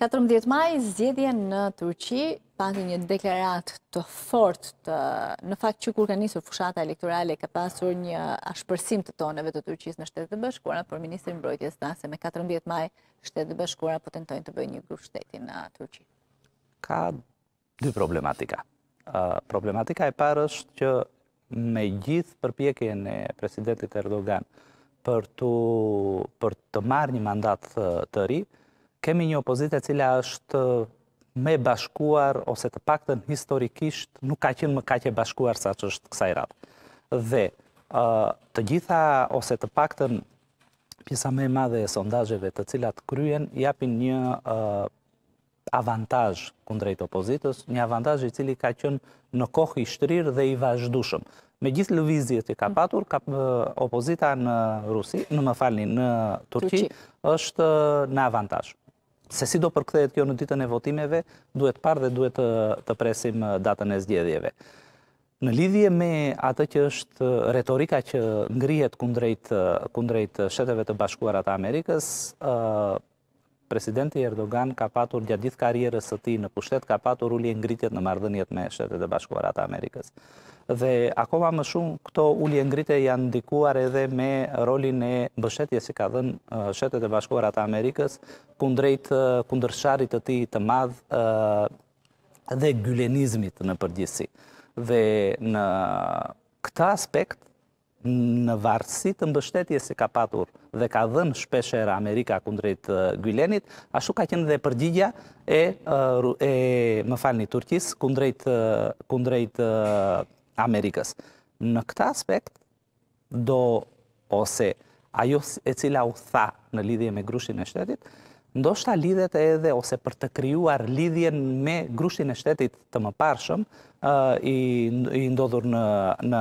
14 maj, zjedhje në Turqi, pati një deklarat të fort të... Në fakt që kur ka njësur fushata elektorale, ka pasur një ashpërsim të toneve të Turqis në shtetë të bëshkura, për Ministrin Brojtjes ta se me 14 maj, shtetë të bëshkura po tentojnë të bëjnë një grup shtetin në Turqi. Ka dy problematika. Problematika e parë është që me gjithë përpjekje në presidentit Erdogan për të marrë një mandat të ri, kemi një opozitë e cila është me bashkuar, ose të pakten historikisht, nuk ka qenë më kaqe bashkuar sa që është kësaj ratë. Dhe të gjitha, ose të pakten pjesa me madhe e sondajëve të cilat kryen, japin një avantaj kundrejt opozitës, një avantaj i cili ka qenë në kohë i shtrirë dhe i vazhdushëm. Me gjithë lëvizjet që ka patur, opozita në Rusi, në më falni, në Turqi, është në avantajë se si do përkthehet kjo në ditën e votimeve, duhet parë dhe duhet të, të presim datën e zgjedhjeve. Në lidhje me atë që është retorika që ngrihet kundrejt kundrejt shteteve të bashkuara të Amerikës, Presidenti Erdogan ka patur gjatë gjithë karierës së tij në pushtet ka patur ulje ngritjet në marrëdhëniet me Shtetet e Bashkuara të Amerikës. Dhe akoma më shumë këto ulje ngritje janë ndikuar edhe me rolin e mbështetjes që ka dhënë Shtetet e Bashkuara të Amerikës kundrejt kundërsharit të tij të madh ë dhe gylenizmit në përgjithësi. Dhe në këtë aspekt në varësit të mbështetje se ka patur dhe ka dhënë shpeshera Amerika kundrejt Gjilenit, ashtu ka qenë dhe përgjigja e, e më falni, Turqis kundrejt, kundrejt Amerikës. Në këta aspekt, do ose ajo e cila u tha në lidhje me grushin e shtetit, ndoshta lidhet edhe ose për të kryuar lidhjen me grushin e shtetit të më parshëm i, ndodhur në, në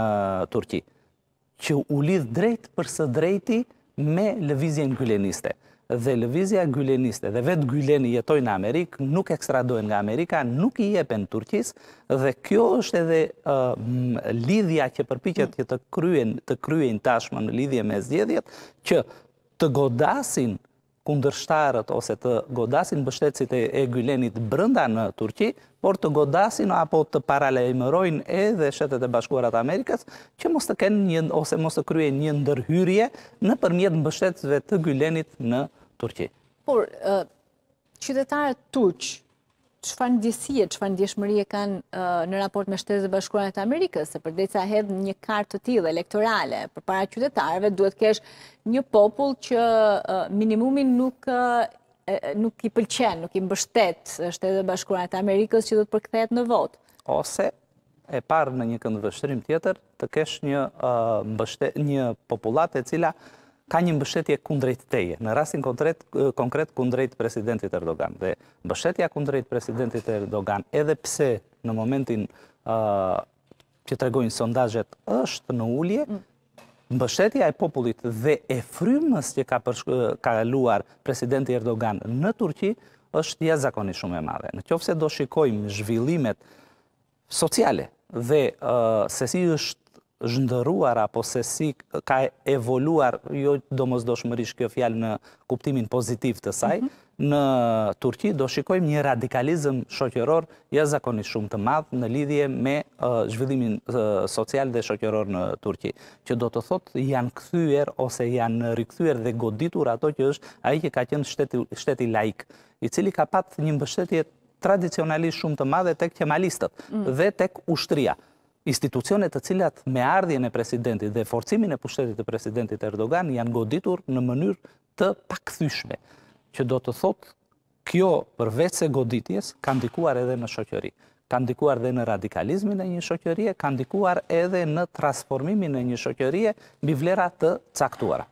që u lidh drejt për së drejti me lëvizje në gyleniste. Dhe lëvizja në gyleniste dhe vetë gyleni jetoj në Amerikë, nuk ekstradojnë nga Amerika, nuk i jepe në Turqis, dhe kjo është edhe lidhja që përpikjet që të kryen tashmë në lidhje me zjedhjet, që të godasin kundërshtarët ose të godasin bështetësit e gylenit brënda në Turqi, por të godasin apo të paralejmërojnë edhe shetet e bashkuarat Amerikës, që mos të kenë një, ose mos të krye një ndërhyrje në përmjet në bështetësve të gylenit në Turqi. Por, qytetarët Turqë, Qëfar në disie, qëfar në dishmërie kanë në raport me shtetës dhe bashkurat e Amerikës, se për dhejtë sa hedhë një kartë të tjilë, elektorale, për para qytetarëve, duhet kesh një popull që minimumin nuk nuk i pëlqen, nuk i mbështet shtetës dhe bashkurat e Amerikës që duhet përkëthet në votë. Ose e parë në një këndë vështërim tjetër, të kesh një popullat e cila ka një mbështetje kundrejt teje, në rastin konkret kundrejt presidentit Erdogan. Dhe mbështetja kundrejt presidentit Erdogan, edhe pse në momentin që të regojnë sondajet është në ullje, mm. mbështetja e popullit dhe e frymës që ka luar presidenti Erdogan në Turqi, është jazë zakoni shumë e madhe. Në qofë se do shikojmë zhvillimet sociale dhe se si është zhëndëruar apo se si ka evoluar, jo do mos do shmërish kjo fjalë në kuptimin pozitiv të saj, mhm. në Turki do shikojmë një radikalizm shokjëror ja shumë të madhë në lidhje me zhvillimin social dhe shokjëror në Turki, që do të thotë janë këthyër ose janë rikëthyër dhe goditur ato që është a i që ka qenë shteti laik, i cili ka patë një mbështetje tradicionalisht shumë të madhe tek kemalistët mm. dhe tek ushtria institucionet të cilat me ardhjen e presidentit dhe forcimin e pushtetit të presidentit Erdogan janë goditur në mënyrë të pakthyshme, që do të thotë kjo përvec se goditjes ka ndikuar edhe në shoqëri, ka ndikuar edhe në radikalizmin e një shoqërie, ka ndikuar edhe në transformimin e një shoqërie mbi vlera të caktuara.